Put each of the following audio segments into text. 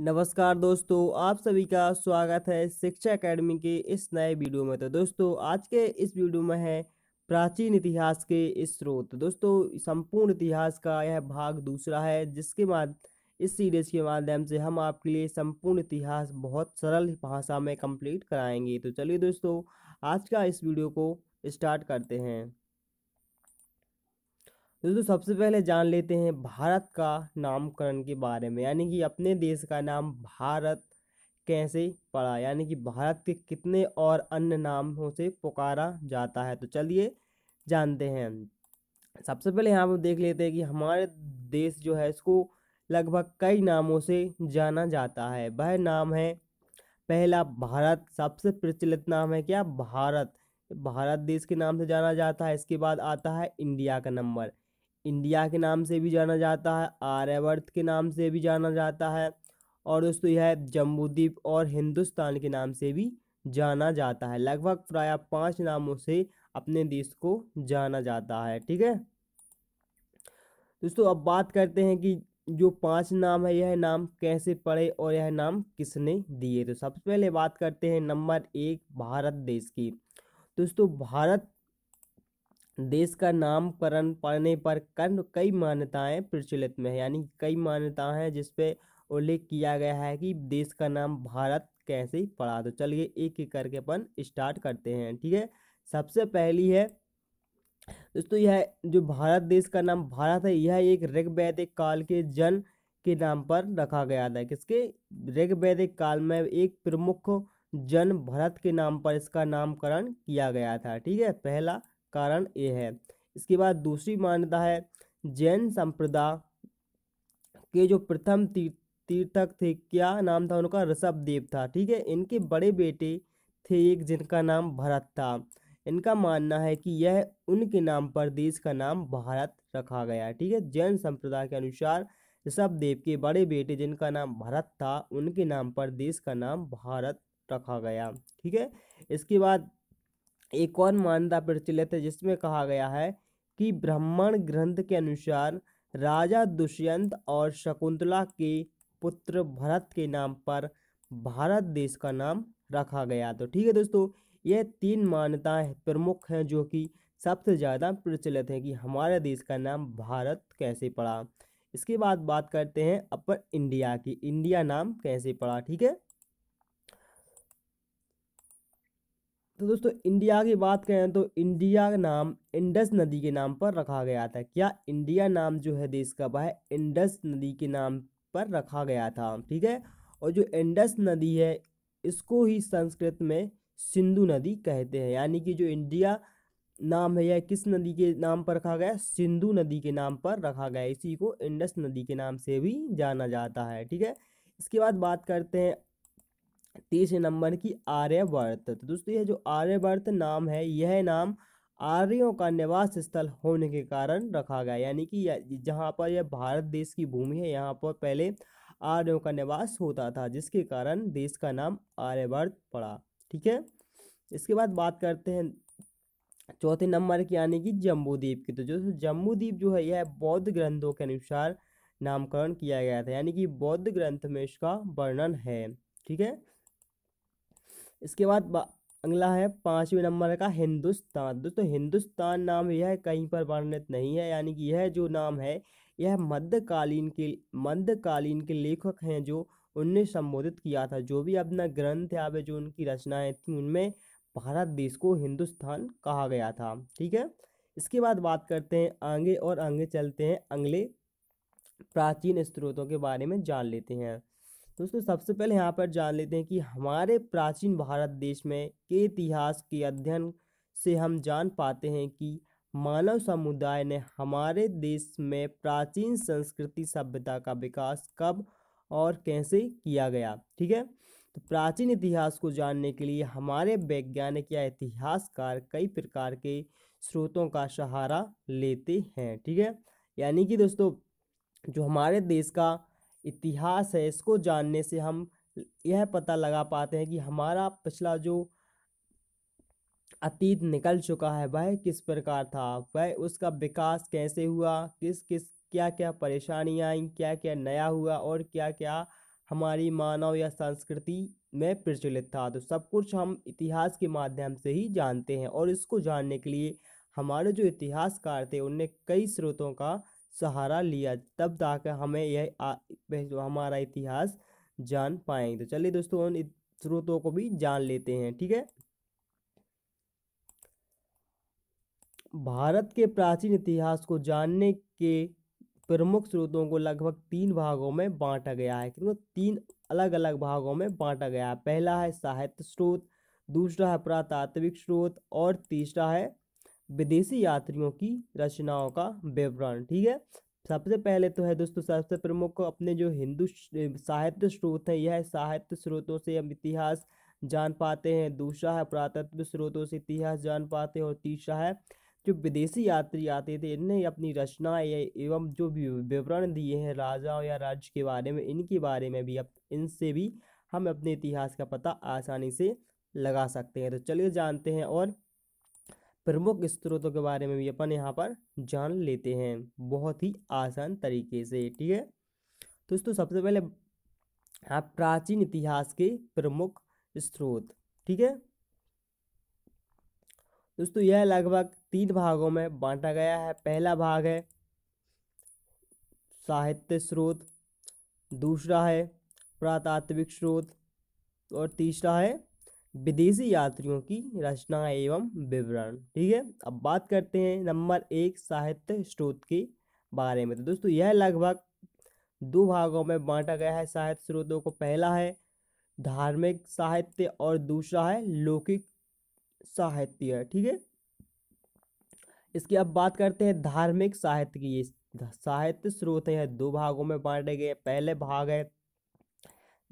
नमस्कार दोस्तों आप सभी का स्वागत है शिक्षा एकेडमी के इस नए वीडियो में तो दोस्तों आज के इस वीडियो में है प्राचीन इतिहास के स्रोत तो दोस्तों संपूर्ण इतिहास का यह भाग दूसरा है जिसके बाद इस सीरीज के माध्यम से हम आपके लिए संपूर्ण इतिहास बहुत सरल भाषा में कंप्लीट कराएंगे तो चलिए दोस्तों आज का इस वीडियो को स्टार्ट करते हैं दोस्तों तो सबसे पहले जान लेते हैं भारत का नामकरण के बारे में यानी कि अपने देश का नाम भारत कैसे पड़ा यानी कि भारत के कितने और अन्य नामों से पुकारा जाता है तो चलिए जानते हैं सबसे पहले यहाँ पर देख लेते हैं कि हमारे देश जो है इसको लगभग कई नामों से जाना जाता है वह नाम है पहला भारत सबसे प्रचलित नाम है क्या भारत भारत देश के नाम से जाना जाता है इसके बाद आता है इंडिया का नंबर इंडिया के नाम से भी जाना जाता है आर्यवर्त के नाम से भी जाना जाता है और दोस्तों यह जम्बूद्वीप और हिंदुस्तान के नाम से भी जाना जाता है लगभग प्राय पांच नामों से अपने देश को जाना जाता है ठीक है दोस्तों अब बात करते हैं कि जो पांच नाम है यह नाम कैसे पड़े और यह नाम किसने दिए तो सबसे पहले बात करते हैं नंबर एक भारत देश की दोस्तों भारत देश का नामकरण पाने पर कर्ण कई मान्यताएं प्रचलित में है यानी कई मान्यताएं हैं जिसपे उल्लेख किया गया है कि देश का नाम भारत कैसे पड़ा तो चलिए एक एक करके अपन स्टार्ट करते हैं ठीक है सबसे पहली है दोस्तों यह जो भारत देश का नाम भारत है यह एक ऋग्वैदिक काल के जन के नाम पर रखा गया था किसके ऋग्वैदिक काल में एक प्रमुख जन भरत के नाम पर इसका नामकरण किया गया था ठीक है पहला कारण ये है इसके बाद दूसरी मान्यता है जैन संप्रदाय के जो प्रथम तीर्थक थे क्या नाम था उनका ऋषभ देव था ठीक है इनके बड़े बेटे थे एक जिनका नाम भरत था इनका मानना है कि यह उनके नाम पर देश का नाम भारत रखा गया ठीक है जैन संप्रदाय के अनुसार ऋषभ देव के बड़े बेटे जिनका नाम भरत था उनके नाम पर देश का नाम भारत रखा गया ठीक है इसके बाद एक और मान्यता प्रचलित है जिसमें कहा गया है कि ब्राह्मण ग्रंथ के अनुसार राजा दुष्यंत और शकुंतला के पुत्र भरत के नाम पर भारत देश का नाम रखा गया तो ठीक है दोस्तों ये तीन मान्यताएं प्रमुख हैं जो कि सबसे ज़्यादा प्रचलित हैं कि हमारे देश का नाम भारत कैसे पड़ा इसके बाद बात करते हैं अपर इंडिया की इंडिया नाम कैसे पड़ा ठीक है तो दोस्तों इंडिया की बात करें तो इंडिया का नाम इंडस नदी के नाम पर रखा गया था क्या इंडिया नाम जो है देश का वह इंडस नदी के नाम पर रखा गया था ठीक है और जो इंडस नदी है इसको ही संस्कृत में सिंधु नदी कहते हैं यानी कि जो इंडिया नाम है यह किस नदी के नाम पर रखा गया सिंधु नदी के नाम पर रखा गया इसी को इंडस नदी के नाम से भी जाना जाता है ठीक है इसके बाद बात करते हैं तीसरे नंबर की आर्यवर्त तो दोस्तों यह जो आर्यवर्त नाम है यह नाम आर्यों का निवास स्थल होने के कारण रखा गया यानी कि जहाँ पर यह भारत देश की भूमि है यहाँ पर पहले आर्यों का निवास होता था जिसके कारण देश का नाम आर्यवर्त पड़ा ठीक है इसके बाद बात करते हैं चौथे नंबर की यानी कि जम्बूद्वीप की तो जो जम्बूद्वीप जो है यह बौद्ध ग्रंथों के अनुसार नामकरण किया गया था यानी कि बौद्ध ग्रंथ में इसका वर्णन है ठीक है इसके बाद अगला है पाँचवें नंबर का हिंदुस्तान दोस्तों हिंदुस्तान नाम यह कहीं पर वर्णित नहीं है यानी कि यह जो नाम है यह मध्यकालीन के मध्यकालीन के लेखक हैं जो उनने संबोधित किया था जो भी अपना ग्रंथ या जो उनकी रचनाएं थी उनमें भारत देश को हिंदुस्तान कहा गया था ठीक है इसके बाद बात करते हैं आगे और आगे चलते हैं अगले प्राचीन स्त्रोतों के बारे में जान लेते हैं दोस्तों सबसे पहले यहाँ पर जान लेते हैं कि हमारे प्राचीन भारत देश में के इतिहास के अध्ययन से हम जान पाते हैं कि मानव समुदाय ने हमारे देश में प्राचीन संस्कृति सभ्यता का विकास कब और कैसे किया गया ठीक है तो प्राचीन इतिहास को जानने के लिए हमारे वैज्ञानिक या इतिहासकार कई प्रकार के स्रोतों का सहारा लेते हैं ठीक है यानी कि दोस्तों जो हमारे देश का इतिहास है इसको जानने से हम यह पता लगा पाते हैं कि हमारा पिछला जो अतीत निकल चुका है वह किस प्रकार था वह उसका विकास कैसे हुआ किस किस क्या क्या परेशानी आई क्या क्या नया हुआ और क्या क्या हमारी मानव या संस्कृति में प्रचलित था तो सब कुछ हम इतिहास के माध्यम से ही जानते हैं और इसको जानने के लिए हमारे जो इतिहासकार थे उनने कई स्रोतों का सहारा लिया तब ताकि हमें यह हमारा इतिहास जान पाएंगे तो चलिए दोस्तों उन स्रोतों को भी जान लेते हैं ठीक है भारत के प्राचीन इतिहास को जानने के प्रमुख स्रोतों को लगभग तीन भागों में बांटा गया है क्योंकि तीन अलग अलग भागों में बांटा गया है पहला है साहित्य स्रोत दूसरा है पुरातात्विक स्रोत और तीसरा है विदेशी यात्रियों की रचनाओं का विवरण ठीक है सबसे पहले तो है दोस्तों सबसे प्रमुख अपने जो हिंदू साहित्य स्रोत हैं यह साहित्य स्रोतों से हम इतिहास जान पाते हैं दूसरा है पुरातत्व स्रोतों से इतिहास जान पाते हैं और तीसरा है जो विदेशी यात्री आते थे इनने अपनी रचना एवं जो भी विवरण दिए हैं राजाओं या राज्य के बारे में इनके बारे में भी अब इनसे भी हम अपने इतिहास का पता आसानी से लगा सकते हैं तो चलिए जानते हैं और प्रमुख स्रोतों के बारे में भी अपन यहाँ पर जान लेते हैं बहुत ही आसान तरीके से ठीक है दोस्तों सबसे पहले आप हाँ, प्राचीन इतिहास के प्रमुख स्रोत ठीक है दोस्तों यह लगभग तीन भागों में बांटा गया है पहला भाग है साहित्य स्रोत दूसरा है पुरातात्विक स्रोत और तीसरा है विदेशी यात्रियों की रचना एवं विवरण ठीक है अब बात करते हैं नंबर एक साहित्य स्रोत के बारे में तो दोस्तों यह लगभग दो भागों में बांटा गया है साहित्य स्रोतों को पहला है धार्मिक साहित्य और दूसरा है लौकिक साहित्य ठीक है इसकी अब बात करते हैं धार्मिक साहित्य की साहित्य स्रोत हैं दो भागों में बांटे गए पहले भाग है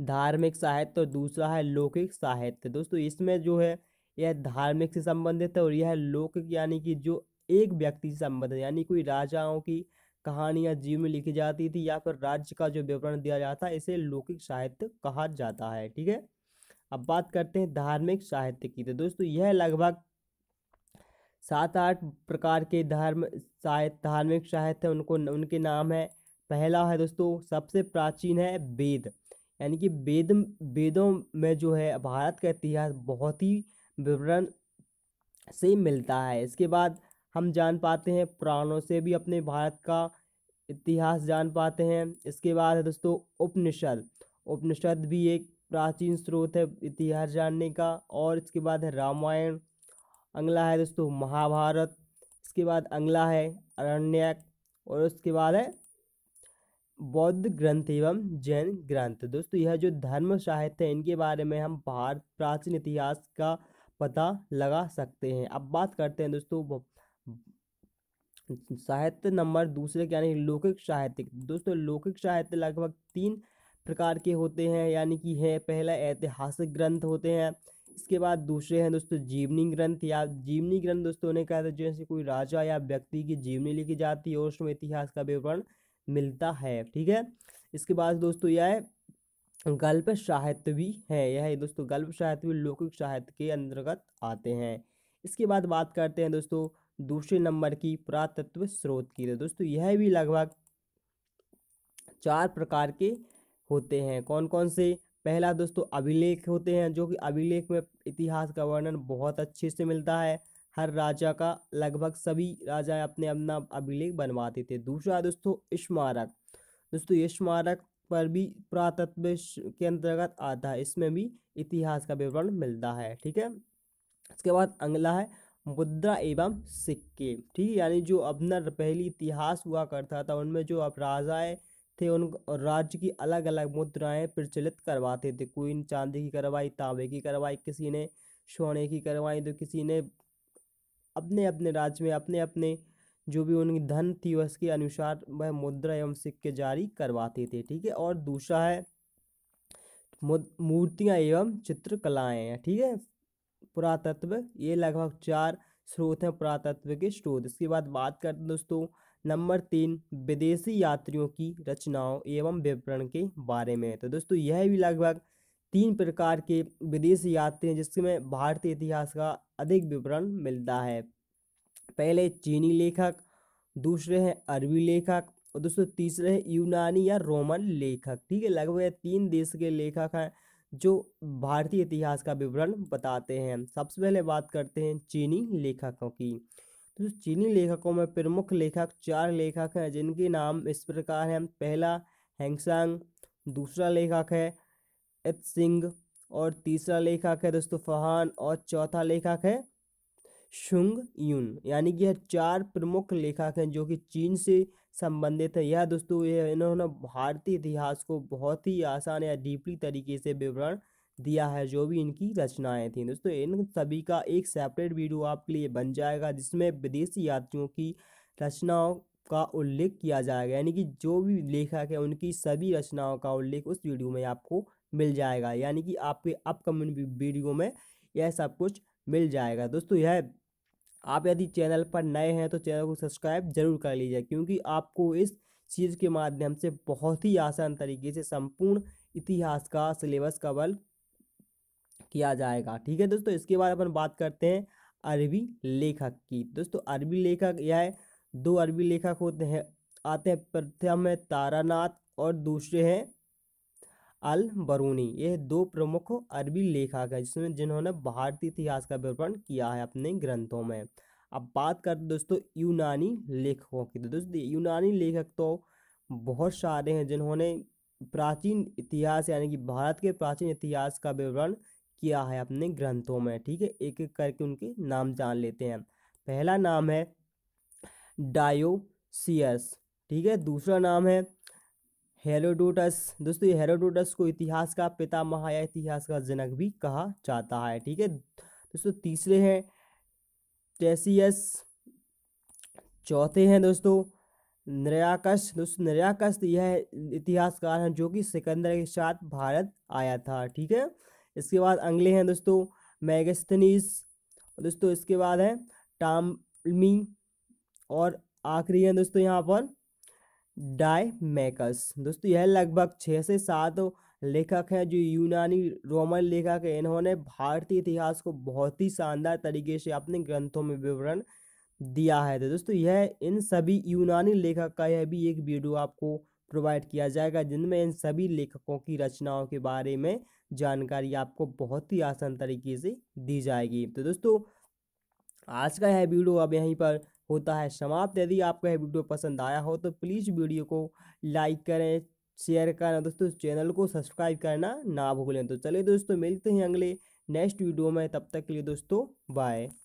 धार्मिक साहित्य और दूसरा है लौकिक साहित्य दोस्तों इसमें जो है यह धार्मिक से संबंधित है और यह लौकिक यानी कि जो एक व्यक्ति से संबंधित यानी कोई राजाओं की कहानियाँ जीव में लिखी जाती थी या फिर राज्य का जो विवरण दिया जाता है इसे लौकिक साहित्य कहा जाता है ठीक है अब बात करते हैं धार्मिक साहित्य की तो दोस्तों यह लगभग सात आठ प्रकार के धर्म साहित्य धार्मिक साहित्य उनको उनके नाम है पहला है दोस्तों सबसे प्राचीन है वेद यानी कि वेद वेदों में जो है भारत का इतिहास बहुत ही विवरण से मिलता है इसके बाद हम जान पाते हैं पुराणों से भी अपने भारत का इतिहास जान पाते हैं इसके बाद है दोस्तों उपनिषद उपनिषद भी एक प्राचीन स्रोत है इतिहास जानने का और इसके बाद है रामायण अगला है दोस्तों महाभारत इसके बाद अगला है अरण्यक और उसके बाद है बौद्ध ग्रंथ एवं जैन ग्रंथ दोस्तों यह जो धर्म साहित्य है इनके बारे में हम भारत प्राचीन इतिहास का पता लगा सकते हैं अब बात करते हैं दोस्तों साहित्य नंबर दूसरे के यानी लौकिक साहित्य दोस्तों लौकिक साहित्य लगभग तीन प्रकार के होते हैं यानी कि है पहला ऐतिहासिक ग्रंथ होते हैं इसके बाद दूसरे हैं दोस्तों जीवनी ग्रंथ या जीवनी ग्रंथ दोस्तों ने कहा था जैसे कोई राजा या व्यक्ति की जीवनी लिखी जाती है और उसमें इतिहास का विवरण मिलता है ठीक है इसके बाद दोस्तों यह है गल्प साहित्य भी है यह दोस्तों गल्प साहित्य भी लौकिक साहित्य के अंतर्गत आते हैं इसके बाद बात करते हैं दोस्तों दूसरे नंबर की पुरातत्व स्रोत की तो दोस्तों यह भी लगभग चार प्रकार के होते हैं कौन कौन से पहला दोस्तों अभिलेख होते हैं जो कि अभिलेख में इतिहास का वर्णन बहुत अच्छे से मिलता है हर राजा का लगभग सभी राजा अपने अपना अभिलेख बनवाते थे दूसरा दोस्तों स्मारक दोस्तों ये स्मारक पर भी पुरातत्व के अंतर्गत आता है इसमें भी इतिहास का विवरण मिलता है ठीक है इसके बाद अगला है मुद्रा एवं सिक्के ठीक है यानी जो अपना पहली इतिहास हुआ करता था उनमें जो अब राजाएँ थे उन राज्य की अलग अलग मुद्राएं प्रचलित करवाते थे कोई चांदी की करवाई तांबे की करवाई किसी ने सोने की करवाई तो किसी ने अपने अपने राज्य में अपने अपने जो भी उनकी धन थी उसके अनुसार वह मुद्रा एवं सिक्के जारी करवाते थे ठीक है और दूसरा है मूर्तियाँ एवं चित्रकलाएँ ठीक है पुरातत्व ये लगभग चार स्रोत हैं पुरातत्व के स्रोत इसके बाद बात करते दोस्तों नंबर तीन विदेशी यात्रियों की रचनाओं एवं विवरण के बारे में तो दोस्तों यह भी लगभग तीन प्रकार के विदेश यात्री हैं जिसमें भारतीय इतिहास का अधिक विवरण मिलता है पहले चीनी लेखक दूसरे हैं अरबी लेखक और दोस्तों तीसरे हैं यूनानी या रोमन लेखक ठीक है लगभग तीन देश के लेखक हैं जो भारतीय इतिहास का विवरण बताते हैं सबसे पहले बात करते हैं चीनी लेखकों की तो चीनी लेखकों में प्रमुख लेखक चार लेखक हैं जिनके नाम इस प्रकार हैं पहला हैंगसांग दूसरा लेखक है एफ सिंह और तीसरा लेखक है दोस्तों फहान और चौथा लेखक है शुंग यून यानी कि यह चार प्रमुख लेखक हैं जो कि चीन से संबंधित है यह दोस्तों यह इन्होंने भारतीय इतिहास को बहुत ही आसान या डीपली तरीके से विवरण दिया है जो भी इनकी रचनाएं थी दोस्तों इन सभी का एक सेपरेट वीडियो आपके लिए बन जाएगा जिसमें विदेशी यात्रियों की रचनाओं का उल्लेख किया जाएगा यानी कि जो भी लेखक है उनकी सभी रचनाओं का उल्लेख उस वीडियो में आपको मिल जाएगा यानी कि आपके अपकमिंग वीडियो में यह सब कुछ मिल जाएगा दोस्तों यह आप यदि चैनल पर नए हैं तो चैनल को सब्सक्राइब जरूर कर लीजिए क्योंकि आपको इस चीज़ के माध्यम से बहुत ही आसान तरीके से संपूर्ण इतिहास का सिलेबस कवर किया जाएगा ठीक है दोस्तों इसके बाद अपन बात करते हैं अरबी लेखक की दोस्तों अरबी लेखक यह दो अरबी लेखक होते हैं आते हैं प्रथम है तारानाथ और दूसरे हैं अल बरूनी ये दो प्रमुख अरबी लेखक हैं जिसमें जिन्होंने भारतीय इतिहास का विवरण किया है अपने ग्रंथों में अब बात करते दोस्तों यूनानी लेखकों की तो दोस्तों यूनानी लेखक तो बहुत सारे हैं जिन्होंने प्राचीन इतिहास यानी कि भारत के प्राचीन इतिहास का विवरण किया है अपने ग्रंथों में ठीक है एक एक करके उनके नाम जान लेते हैं पहला नाम है डायोसियस ठीक है दूसरा नाम है हेरोडोटस दोस्तों ये हेरोडोटस को इतिहास का पिता महाया इतिहास का जनक भी कहा जाता है ठीक है दोस्तों तीसरे हैं टेसियस चौथे हैं दोस्तों नरयाकश दोस्तों नरयाकश तो यह इतिहासकार हैं जो कि सिकंदर के साथ भारत आया था ठीक है इसके बाद अगले हैं दोस्तों मैगस्थनीस दोस्तों इसके बाद है टामी और आखिरी हैं दोस्तों यहाँ पर डाई मेकस दोस्तों यह लगभग छः से सात लेखक हैं जो यूनानी रोमन लेखक हैं इन्होंने भारतीय इतिहास को बहुत ही शानदार तरीके से अपने ग्रंथों में विवरण दिया है तो दोस्तों यह इन सभी यूनानी लेखक का यह भी एक वीडियो आपको प्रोवाइड किया जाएगा जिनमें इन सभी लेखकों की रचनाओं के बारे में जानकारी आपको बहुत ही आसान तरीके से दी जाएगी तो दोस्तों आज का यह वीडियो अब यहीं पर होता है समाप्त यदि आपको यह वीडियो पसंद आया हो तो प्लीज़ वीडियो को लाइक करें शेयर करना दोस्तों चैनल को सब्सक्राइब करना ना भूलें तो चलिए दोस्तों मिलते हैं अगले नेक्स्ट वीडियो में तब तक के लिए दोस्तों बाय